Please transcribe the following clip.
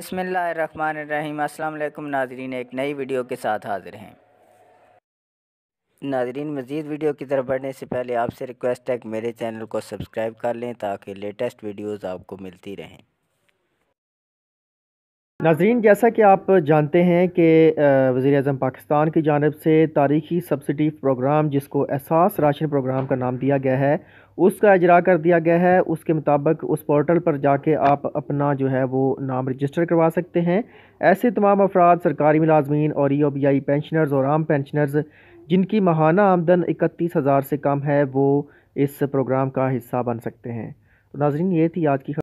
अस्सलाम वालेकुम नाजरीन एक नई वीडियो के साथ हाज़िर हैं नाजरीन मज़ीद वीडियो की तरफ बढ़ने से पहले आपसे रिक्वेस्ट है कि मेरे चैनल को सब्सक्राइब कर लें ताकि लेटेस्ट वीडियोस आपको मिलती रहें नाजरीन जैसा कि आप जानते हैं कि वज़ी अजम पाकिस्तान की जानब से तारीखी सब्सिडी प्रोग्राम जिसको एहसास राशन प्रोग्राम का नाम दिया गया है उसका अजरा कर दिया गया है उसके मुताबिक उस पोर्टल पर जाके आप अपना जो है वो नाम रजिस्टर करवा सकते हैं ऐसे तमाम अफराद सरकारी मिलाजमीन और ई ओ बी आई पेंशनर्स और आम पेंशनर्स जिनकी माहाना आमदन इकतीस हज़ार से कम है वो इस प्रोग्राम का हिस्सा बन सकते हैं तो नाजरीन ये थी आज की